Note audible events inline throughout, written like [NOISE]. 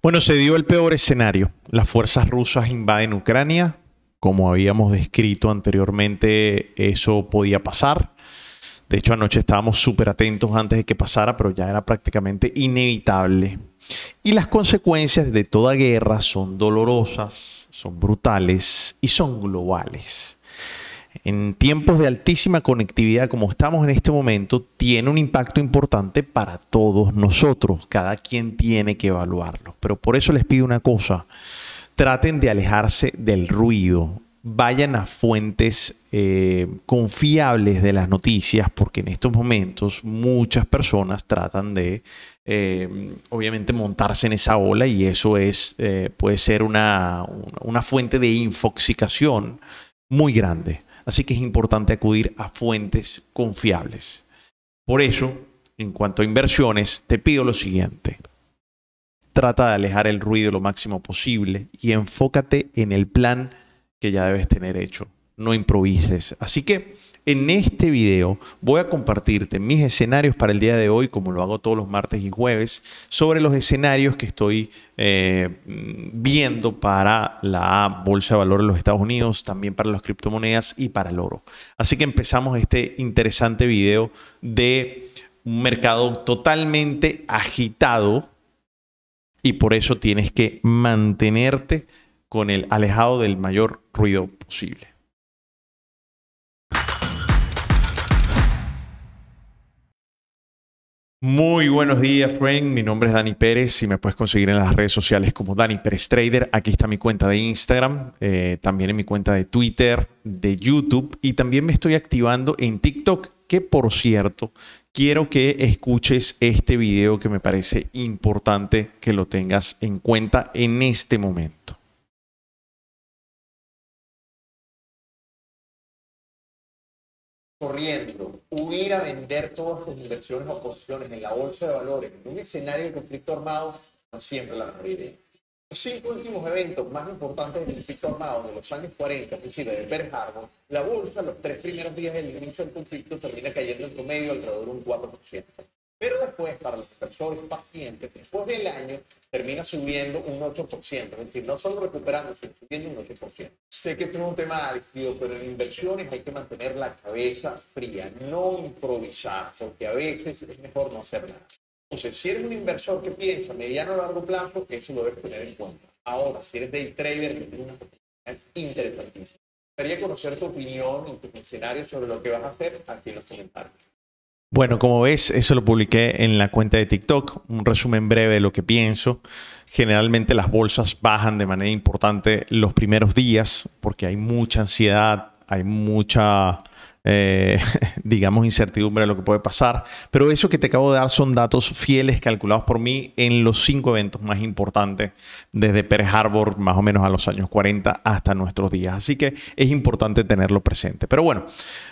Bueno, se dio el peor escenario. Las fuerzas rusas invaden Ucrania. Como habíamos descrito anteriormente, eso podía pasar. De hecho, anoche estábamos súper atentos antes de que pasara, pero ya era prácticamente inevitable. Y las consecuencias de toda guerra son dolorosas, son brutales y son globales en tiempos de altísima conectividad como estamos en este momento, tiene un impacto importante para todos nosotros. Cada quien tiene que evaluarlo. Pero por eso les pido una cosa. Traten de alejarse del ruido. Vayan a fuentes eh, confiables de las noticias, porque en estos momentos muchas personas tratan de, eh, obviamente, montarse en esa ola y eso es, eh, puede ser una, una fuente de infoxicación muy grande. Así que es importante acudir a fuentes confiables. Por eso, en cuanto a inversiones, te pido lo siguiente. Trata de alejar el ruido lo máximo posible y enfócate en el plan que ya debes tener hecho no improvises. Así que en este video voy a compartirte mis escenarios para el día de hoy, como lo hago todos los martes y jueves, sobre los escenarios que estoy eh, viendo para la bolsa de valores de los Estados Unidos, también para las criptomonedas y para el oro. Así que empezamos este interesante video de un mercado totalmente agitado y por eso tienes que mantenerte con el alejado del mayor ruido posible. Muy buenos días, friend. Mi nombre es Dani Pérez y me puedes conseguir en las redes sociales como Dani Pérez Trader. Aquí está mi cuenta de Instagram, eh, también en mi cuenta de Twitter, de YouTube y también me estoy activando en TikTok, que por cierto, quiero que escuches este video que me parece importante que lo tengas en cuenta en este momento. corriendo, huir a vender todas sus inversiones o posiciones en la bolsa de valores, en un escenario de conflicto armado, siempre la mejor Los cinco últimos eventos más importantes del conflicto armado de los años 40, es decir, de Pearl la bolsa los tres primeros días del inicio del conflicto termina cayendo en promedio alrededor de un 4%. Pero después, para los inversores pacientes, después del año, termina subiendo un 8%. Es decir, no solo recuperando, sino subiendo un 8%. Sé que esto es un tema álgido, pero en inversiones hay que mantener la cabeza fría, no improvisar, porque a veces es mejor no hacer nada. Entonces, si eres un inversor que piensa mediano o largo plazo, eso lo debes tener en cuenta. Ahora, si eres day trader, que interesantísimo. conocer tu opinión y tu funcionario sobre lo que vas a hacer aquí en los comentarios. Bueno, como ves, eso lo publiqué en la cuenta de TikTok, un resumen breve de lo que pienso. Generalmente las bolsas bajan de manera importante los primeros días porque hay mucha ansiedad, hay mucha eh, [LAUGHS] digamos, incertidumbre de lo que puede pasar. Pero eso que te acabo de dar son datos fieles calculados por mí en los cinco eventos más importantes, desde Pearl Harbor más o menos a los años 40 hasta nuestros días. Así que es importante tenerlo presente. Pero bueno,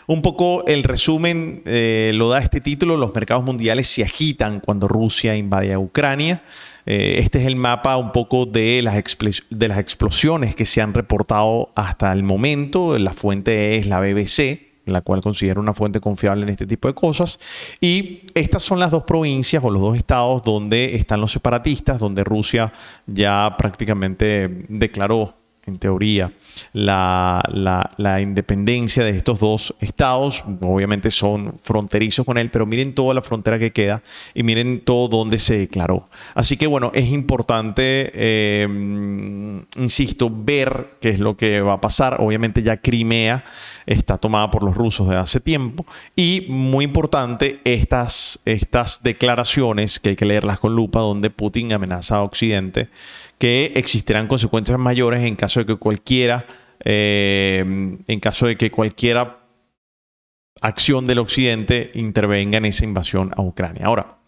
un poco el resumen eh, lo da este título, los mercados mundiales se agitan cuando Rusia invade a Ucrania eh, este es el mapa un poco de las, de las explosiones que se han reportado hasta el momento. La fuente es la BBC la cual considero una fuente confiable en este tipo de cosas. Y estas son las dos provincias o los dos estados donde están los separatistas, donde Rusia ya prácticamente declaró en teoría, la, independencia de estos dos estados. Obviamente son fronterizos con él, pero miren toda la frontera que queda y miren todo donde se declaró. Así que bueno, es importante, eh, insisto, ver qué es lo que va a pasar. Obviamente ya Crimea está tomada por los rusos de hace tiempo y muy importante estas, estas declaraciones, que hay que leerlas con lupa, donde Putin amenaza a Occidente, que existirán consecuencias mayores en caso que cualquiera, eh, en caso de que cualquiera acción del Occidente intervenga en esa invasión a Ucrania. Ahora,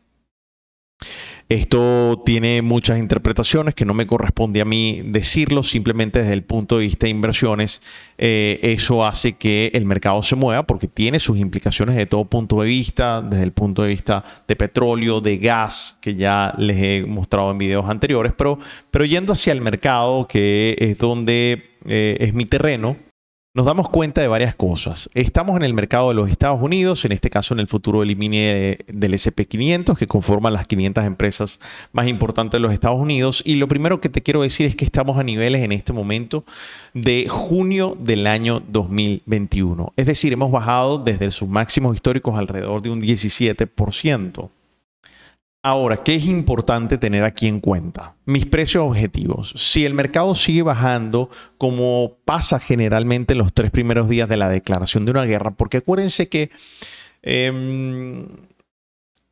esto tiene muchas interpretaciones que no me corresponde a mí decirlo, simplemente desde el punto de vista de inversiones, eh, eso hace que el mercado se mueva porque tiene sus implicaciones de todo punto de vista, desde el punto de vista de petróleo, de gas, que ya les he mostrado en videos anteriores, pero, pero yendo hacia el mercado, que es donde eh, es mi terreno, nos damos cuenta de varias cosas. Estamos en el mercado de los Estados Unidos, en este caso en el futuro del del SP500, que conforman las 500 empresas más importantes de los Estados Unidos. Y lo primero que te quiero decir es que estamos a niveles en este momento de junio del año 2021. Es decir, hemos bajado desde sus máximos históricos alrededor de un 17%. Ahora, ¿qué es importante tener aquí en cuenta? Mis precios objetivos. Si el mercado sigue bajando, como pasa generalmente en los tres primeros días de la declaración de una guerra, porque acuérdense que... Em,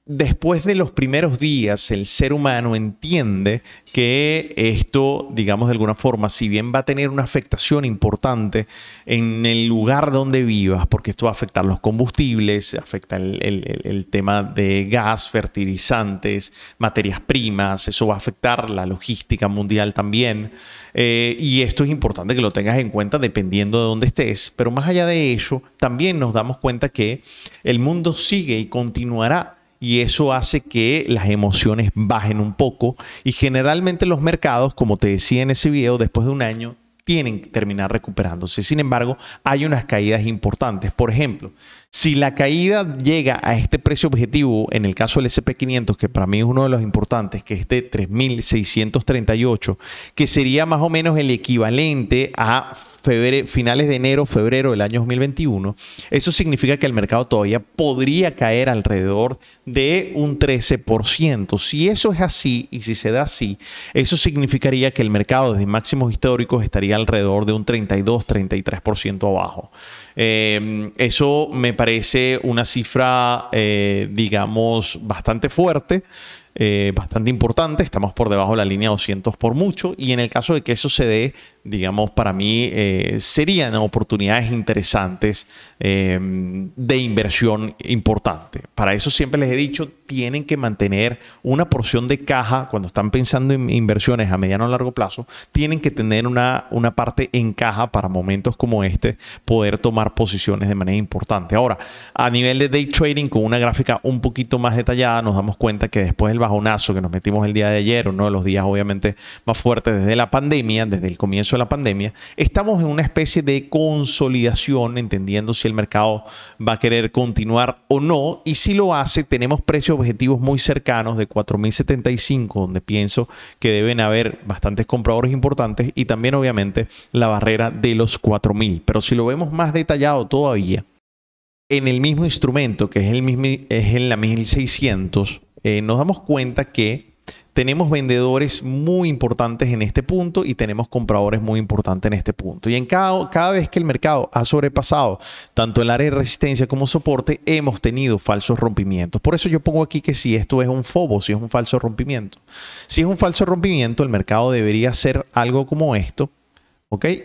después de los primeros días, el ser humano entiende que esto, digamos de alguna forma, si bien va a tener una afectación importante en el lugar donde vivas, porque esto va a afectar los combustibles, afecta el, tema de gas, fertilizantes, materias primas, eso va a afectar la logística mundial también. Eh, y esto es importante que lo tengas en cuenta dependiendo de dónde estés. Pero más allá de ello, también nos damos cuenta que el mundo sigue y continuará y eso hace que las emociones bajen un poco y generalmente los mercados, como te decía en ese video, después de un año tienen que terminar recuperándose. Sin embargo, hay unas caídas importantes. Por ejemplo, si la caída llega a este precio objetivo, en el caso del SP500, que para mí es uno de los importantes, que es de 3.638, que sería más o menos el equivalente a finales de enero, febrero del año 2021, eso significa que el mercado todavía podría caer alrededor de un 13%. Si eso es así y si se da así, eso significaría que el mercado desde máximos históricos estaría alrededor de un 32-33% abajo. Em, eso me parece una cifra, eh, digamos, bastante fuerte. Eh, bastante importante, estamos por debajo de la línea 200 por mucho y en el caso de que eso se dé, digamos, para mí eh, serían oportunidades interesantes eh, de inversión importante. Para eso siempre les he dicho, tienen que mantener una porción de caja cuando están pensando en inversiones a mediano o largo plazo, tienen que tener una, una parte en caja para momentos como este, poder tomar posiciones de manera importante. Ahora, a nivel de day trading con una gráfica un poquito más detallada, nos damos cuenta que después del bajonazo que nos metimos el día de ayer, uno de los días obviamente más fuertes desde la pandemia, desde el comienzo de la pandemia, estamos en una especie de consolidación, entendiendo si el mercado va a querer continuar o no, y si lo hace, tenemos precios objetivos muy cercanos de 4.075, donde pienso que deben haber bastantes compradores importantes, y también obviamente la barrera de los 4.000. Pero si lo vemos más detallado todavía, en el mismo instrumento, que es, el mismo, es en la 1600, eh, nos damos cuenta que tenemos vendedores muy importantes en este punto y tenemos compradores muy importantes en este punto. Y en cada, cada vez que el mercado ha sobrepasado tanto el área de resistencia como soporte, hemos tenido falsos rompimientos. Por eso yo pongo aquí que si esto es un FOBO, si es un falso rompimiento. Si es un falso rompimiento, el mercado debería hacer algo como esto.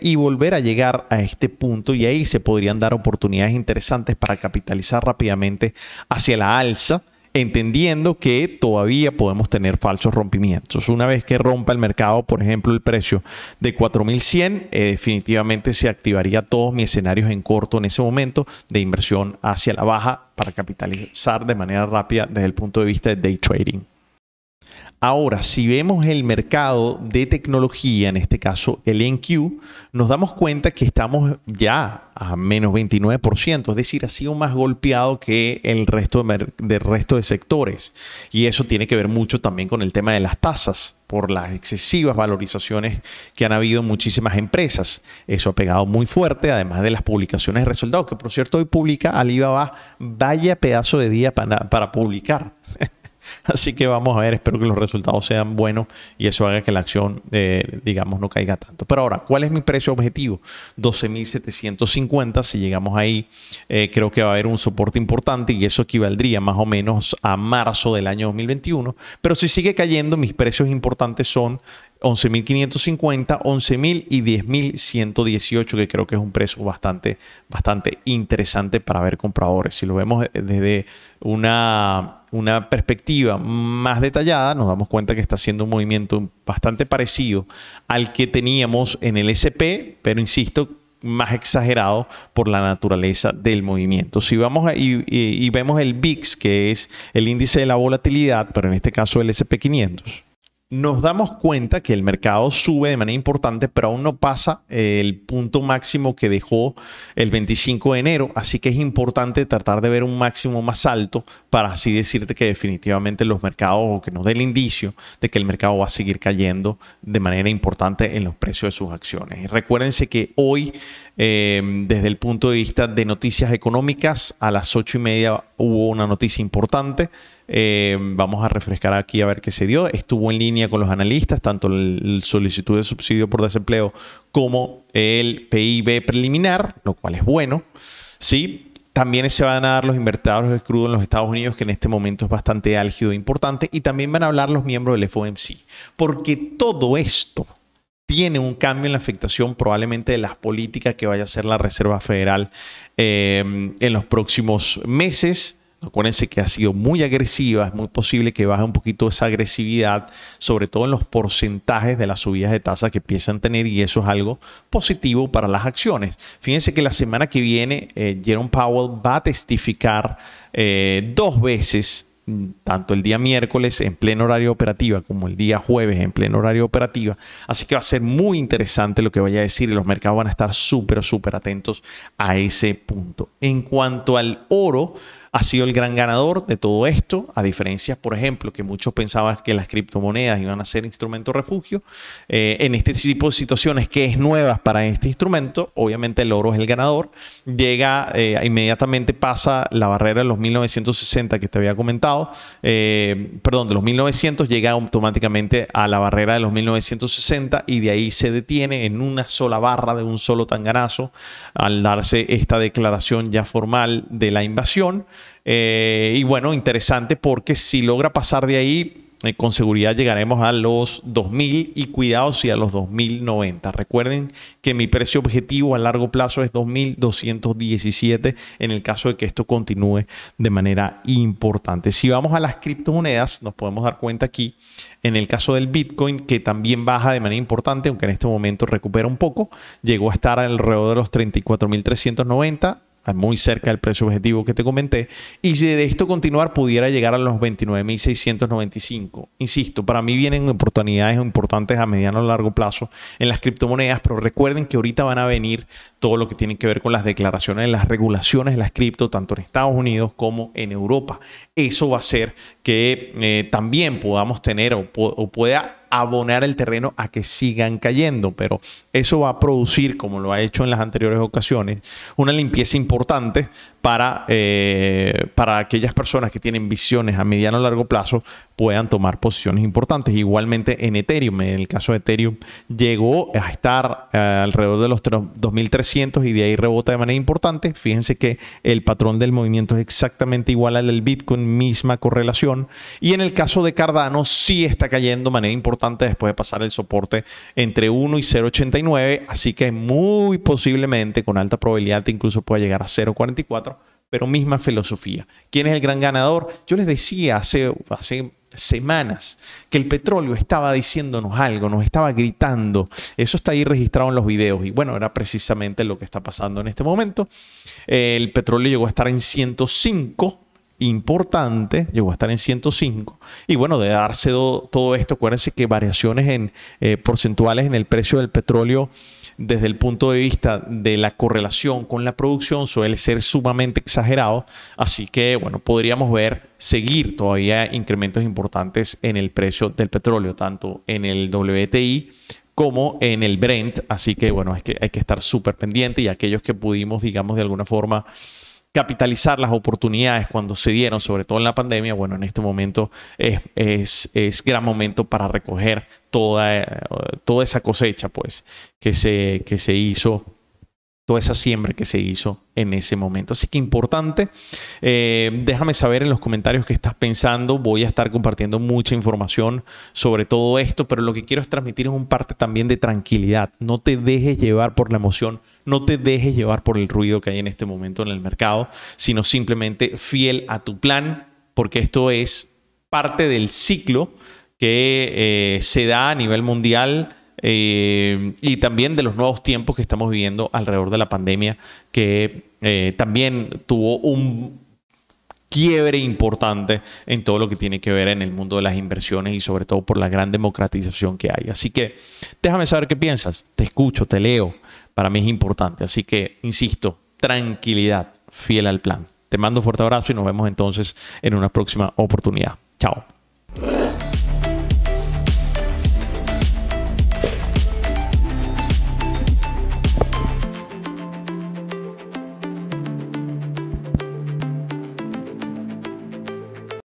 Y volver a llegar a este punto y ahí se podrían dar oportunidades interesantes para capitalizar rápidamente hacia la alza entendiendo que todavía podemos tener falsos rompimientos. Una vez que rompa el mercado, por ejemplo, el precio de 4100, eh, definitivamente se activaría todos mis escenarios en corto en ese momento de inversión hacia la baja para capitalizar de manera rápida desde el punto de vista de day trading. Ahora, si vemos el mercado de tecnología, en este caso el NQ, nos damos cuenta que estamos ya a menos 29%, es decir, ha sido más golpeado que el resto de, resto de sectores. Y eso tiene que ver mucho también con el tema de las tasas, por las excesivas valorizaciones que han habido en muchísimas empresas. Eso ha pegado muy fuerte, además de las publicaciones de resultados, que por cierto hoy publica Alibaba, vaya pedazo de día para, para publicar. [LAUGHS] [LAUGHS] Así que vamos a ver, espero que los resultados sean buenos y eso haga que la acción, eh, digamos, no caiga tanto. Pero ahora, ¿cuál es mi precio objetivo? 12.750. Si llegamos ahí, eh, creo que va a haber un soporte importante y eso equivaldría más o menos a marzo del año 2021. Pero si sigue cayendo, mis precios importantes son 11.550, 11.000 y 10.118, que creo que es un precio bastante, bastante interesante para ver compradores. Si lo vemos desde una, una perspectiva más detallada, nos damos cuenta que está haciendo un movimiento bastante parecido al que teníamos en el SP, pero insisto, más exagerado por la naturaleza del movimiento. Si vamos y, vemos el VIX, que es el índice de la volatilidad, pero en este caso el SP500, nos damos cuenta que el mercado sube de manera importante, pero aún no pasa eh, el punto máximo que dejó el 25 de enero, así que es importante tratar de ver un máximo más alto para así decirte que definitivamente los mercados o que nos dé el indicio de que el mercado va a seguir cayendo de manera importante en los precios de sus acciones. recuérdense que hoy, eh, desde el punto de vista de noticias económicas, a las ocho y media hubo una noticia importante. Eh, vamos a refrescar aquí a ver qué se dio. Estuvo en línea con los analistas, tanto la solicitud de subsidio por desempleo como el PIB preliminar, lo cual es bueno. Sí, también se van a dar los invertidos de crudo en los Estados Unidos, que en este momento es bastante álgido e importante. Y también van a hablar los miembros del FOMC. Porque todo esto tiene un cambio en la afectación probablemente de las políticas que vaya a hacer la Reserva Federal eh, en los próximos meses. Acuérdense que ha sido muy agresiva, es muy posible que baje un poquito esa agresividad, sobre todo en los porcentajes de las subidas de tasas que empiezan a tener y eso es algo positivo para las acciones. Fíjense que la semana que viene eh, Jerome Powell va a testificar eh, dos veces mm, tanto el día miércoles en pleno horario operativa como el día jueves en pleno horario operativa. Así que va a ser muy interesante lo que vaya a decir y los mercados van a estar súper, súper atentos a ese punto. En cuanto al oro, ha sido el gran ganador de todo esto, a diferencia, por ejemplo, que muchos pensaban que las criptomonedas iban a ser instrumento refugio. Eh, en este tipo de situaciones que es nuevas para este instrumento, obviamente el oro es el ganador, llega eh, inmediatamente pasa la barrera de los 1960 que te había comentado, eh, perdón, de los 1900 llega automáticamente a la barrera de los 1960 y de ahí se detiene en una sola barra de un solo tangarazo al darse esta declaración ya formal de la invasión eh, y bueno, interesante porque si logra pasar de ahí, eh, con seguridad llegaremos a los 2000 y cuidado si a los 2090. Recuerden que mi precio objetivo a largo plazo es 2217 en el caso de que esto continúe de manera importante. Si vamos a las criptomonedas, nos podemos dar cuenta aquí en el caso del Bitcoin, que también baja de manera importante, aunque en este momento recupera un poco, llegó a estar alrededor de los 34.390 muy cerca del precio objetivo que te comenté. Y si de esto continuar pudiera llegar a los 29.695. Insisto, para mí vienen oportunidades importantes a mediano o largo plazo en las criptomonedas, pero recuerden que ahorita van a venir todo lo que tiene que ver con las declaraciones, las regulaciones de las cripto, tanto en Estados Unidos como en Europa. Eso va a hacer que eh, también podamos tener o pueda abonar el terreno a que sigan cayendo, pero eso va a producir, como lo ha hecho en las anteriores ocasiones, una limpieza importante para, eh, para aquellas personas que tienen visiones a mediano o largo plazo puedan tomar posiciones importantes. Igualmente en Ethereum, en el caso de Ethereum, llegó a estar eh, alrededor de los 2.300 y de ahí rebota de manera importante. Fíjense que el patrón del movimiento es exactamente igual al del Bitcoin, misma correlación. Y en el caso de Cardano sí está cayendo de manera importante después de pasar el soporte entre 1 y 0.89, así que muy posiblemente con alta probabilidad incluso pueda llegar a 0.44, pero misma filosofía. ¿Quién es el gran ganador? Yo les decía hace, hace semanas que el petróleo estaba diciéndonos algo, nos estaba gritando. Eso está ahí registrado en los videos y bueno, era precisamente lo que está pasando en este momento. El petróleo llegó a estar en 105 importante, llegó a estar en 105. Y bueno, de darse todo esto, acuérdense que variaciones en eh, porcentuales en el precio del petróleo desde el punto de vista de la correlación con la producción suele ser sumamente exagerado, así que bueno, podríamos ver seguir todavía incrementos importantes en el precio del petróleo, tanto en el WTI como en el Brent, así que bueno, es que hay que estar súper pendiente y aquellos que pudimos, digamos, de alguna forma capitalizar las oportunidades cuando se dieron, sobre todo en la pandemia, bueno, en este momento es, es, gran momento para recoger toda, eh, toda esa cosecha, pues, que se, que se hizo esa siembra que se hizo en ese momento. Así que importante, eh, déjame saber en los comentarios qué estás pensando. Voy a estar compartiendo mucha información sobre todo esto, pero lo que quiero es transmitir es un parte también de tranquilidad. No te dejes llevar por la emoción, no te dejes llevar por el ruido que hay en este momento en el mercado, sino simplemente fiel a tu plan, porque esto es parte del ciclo que eh, se da a nivel mundial eh, y también de los nuevos tiempos que estamos viviendo alrededor de la pandemia, que eh, también tuvo un quiebre importante en todo lo que tiene que ver en el mundo de las inversiones y sobre todo por la gran democratización que hay. Así que déjame saber qué piensas, te escucho, te leo, para mí es importante. Así que, insisto, tranquilidad, fiel al plan. Te mando un fuerte abrazo y nos vemos entonces en una próxima oportunidad. Chao.